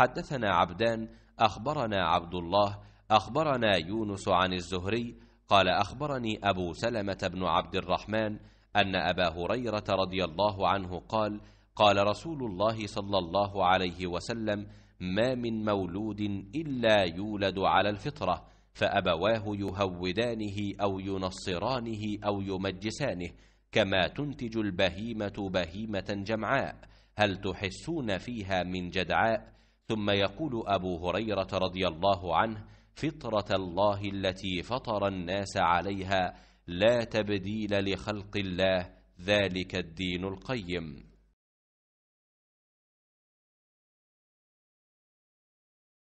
حدثنا عبدان أخبرنا عبد الله أخبرنا يونس عن الزهري قال أخبرني أبو سلمة بن عبد الرحمن أن أبا هريرة رضي الله عنه قال قال رسول الله صلى الله عليه وسلم ما من مولود إلا يولد على الفطرة فأبواه يهودانه أو ينصرانه أو يمجسانه كما تنتج البهيمة بهيمة جمعاء هل تحسون فيها من جدعاء؟ ثم يقول أبو هريرة رضي الله عنه فطرة الله التي فطر الناس عليها لا تبديل لخلق الله ذلك الدين القيم